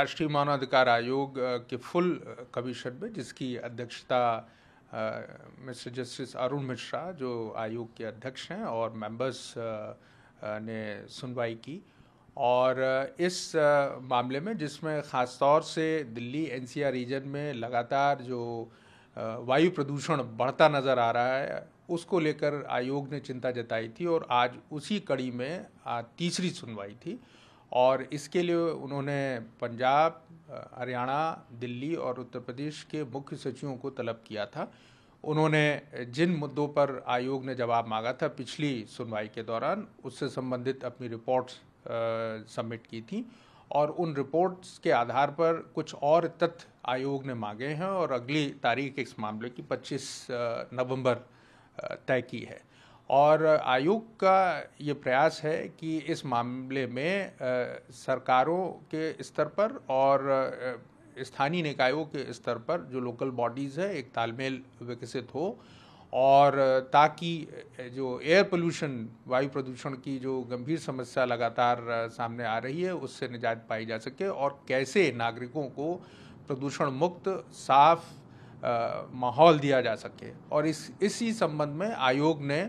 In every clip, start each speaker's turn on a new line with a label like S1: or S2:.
S1: राष्ट्रीय मानवाधिकार आयोग के फुल कमीशन में जिसकी अध्यक्षता मिस्टर जस्टिस अरुण मिश्रा जो आयोग के अध्यक्ष हैं और मेंबर्स ने सुनवाई की और इस मामले में जिसमें ख़ास तौर से दिल्ली एनसीआर रीजन में लगातार जो वायु प्रदूषण बढ़ता नज़र आ रहा है उसको लेकर आयोग ने चिंता जताई थी और आज उसी कड़ी में तीसरी सुनवाई थी और इसके लिए उन्होंने पंजाब हरियाणा दिल्ली और उत्तर प्रदेश के मुख्य सचिवों को तलब किया था उन्होंने जिन मुद्दों पर आयोग ने जवाब मांगा था पिछली सुनवाई के दौरान उससे संबंधित अपनी रिपोर्ट्स सबमिट की थी और उन रिपोर्ट्स के आधार पर कुछ और तथ्य आयोग ने मांगे हैं और अगली तारीख इस मामले की 25 नवंबर तय की है और आयोग का ये प्रयास है कि इस मामले में सरकारों के स्तर पर और स्थानीय निकायों के स्तर पर जो लोकल बॉडीज़ है एक तालमेल विकसित हो और ताकि जो एयर पोल्यूशन वायु प्रदूषण की जो गंभीर समस्या लगातार सामने आ रही है उससे निजात पाई जा सके और कैसे नागरिकों को प्रदूषण मुक्त साफ़ माहौल दिया जा सके और इस इसी संबंध में आयोग ने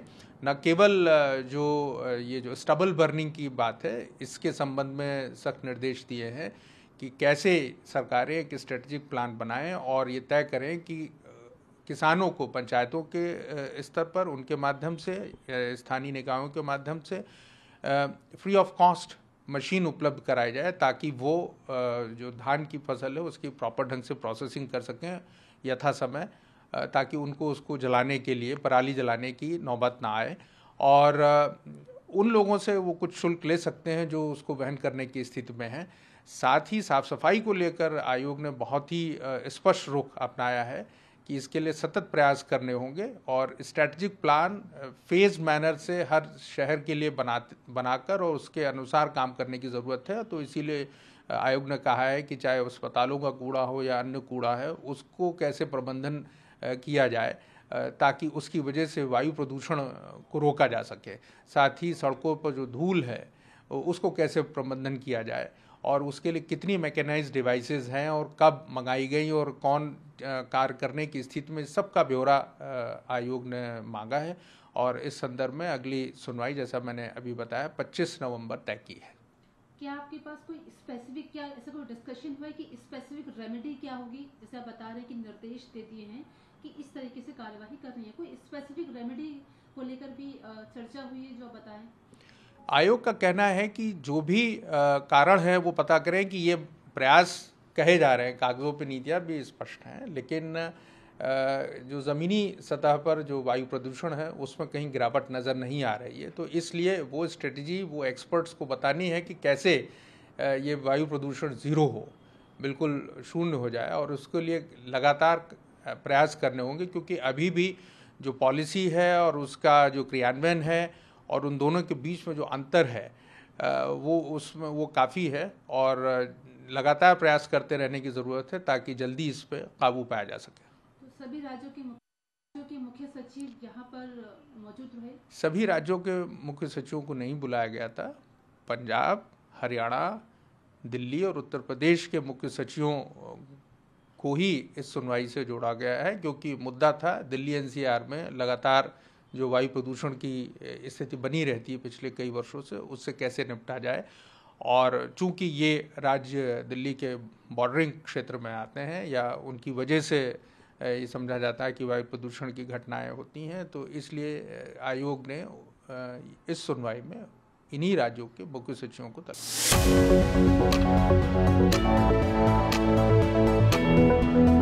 S1: न केवल जो ये जो स्टबल बर्निंग की बात है इसके संबंध में सख्त निर्देश दिए हैं कि कैसे सरकारें एक स्ट्रेटजिक प्लान बनाएं और ये तय करें कि किसानों को पंचायतों के स्तर पर उनके माध्यम से स्थानीय निकायों के माध्यम से फ्री ऑफ कॉस्ट मशीन उपलब्ध कराई जाए ताकि वो जो धान की फसल है उसकी प्रॉपर ढंग से प्रोसेसिंग कर सकें यथा समय ताकि उनको उसको जलाने के लिए पराली जलाने की नौबत ना आए और उन लोगों से वो कुछ शुल्क ले सकते हैं जो उसको वहन करने की स्थिति में हैं साथ ही साफ सफाई को लेकर आयोग ने बहुत ही स्पष्ट रुख अपनाया है कि इसके लिए सतत प्रयास करने होंगे और स्ट्रैटेजिक प्लान फेज मैनर से हर शहर के लिए बना बनाकर और उसके अनुसार काम करने की ज़रूरत है तो इसीलिए आयोग ने कहा है कि चाहे अस्पतालों का कूड़ा हो या अन्य कूड़ा है उसको कैसे प्रबंधन किया जाए ताकि उसकी वजह से वायु प्रदूषण को रोका जा सके साथ ही सड़कों पर जो धूल है तो उसको कैसे प्रबंधन किया जाए और उसके लिए कितनी मैकेनाइज डिवाइसेस हैं और कब मंगाई गई और कौन कार्य करने की स्थिति में सबका ब्यौरा आयोग ने मांगा है और इस संदर्भ में अगली सुनवाई जैसा मैंने अभी बताया 25 नवंबर तय की है
S2: क्या आपके पास कोई स्पेसिफिक क्या ऐसा कोई डिस्कशन हुआ है कि स्पेसिफिक रेमेडी क्या होगी जैसे आप बता रहे हैं कि निर्देश दे दिए हैं कि इस तरीके से कार्यवाही करनी है कोई स्पेसिफिक रेमेडी को लेकर भी चर्चा हुई है जो आप बताएं
S1: आयोग का कहना है कि जो भी कारण है वो पता करें कि ये प्रयास कहे जा रहे हैं कागज़ों पर नीतियाँ भी स्पष्ट हैं लेकिन जो ज़मीनी सतह पर जो वायु प्रदूषण है उसमें कहीं गिरावट नज़र नहीं आ रही है तो इसलिए वो स्ट्रेटजी वो एक्सपर्ट्स को बतानी है कि कैसे ये वायु प्रदूषण ज़ीरो हो बिल्कुल शून्य हो जाए और उसके लिए लगातार प्रयास करने होंगे क्योंकि अभी भी जो पॉलिसी है और उसका जो क्रियान्वयन है और उन दोनों के बीच में जो अंतर है वो उसमें वो काफ़ी है और लगातार प्रयास करते रहने की ज़रूरत है ताकि जल्दी इस पर काबू पाया जा सके
S2: तो सभी राज्यों के मुख्य सचिव पर मौजूद
S1: सभी राज्यों के मुख्य सचिवों को नहीं बुलाया गया था पंजाब हरियाणा दिल्ली और उत्तर प्रदेश के मुख्य सचिवों को ही इस सुनवाई से जोड़ा गया है क्योंकि मुद्दा था दिल्ली एनसीआर में लगातार जो वायु प्रदूषण की स्थिति बनी रहती है पिछले कई वर्षों से उससे कैसे निपटा जाए और चूंकि ये राज्य दिल्ली के बॉर्डरिंग क्षेत्र में आते हैं या उनकी वजह से ये समझा जाता है कि वायु प्रदूषण की घटनाएं होती हैं तो इसलिए आयोग ने इस सुनवाई में इन्हीं राज्यों के मुख्य सचिवों को तक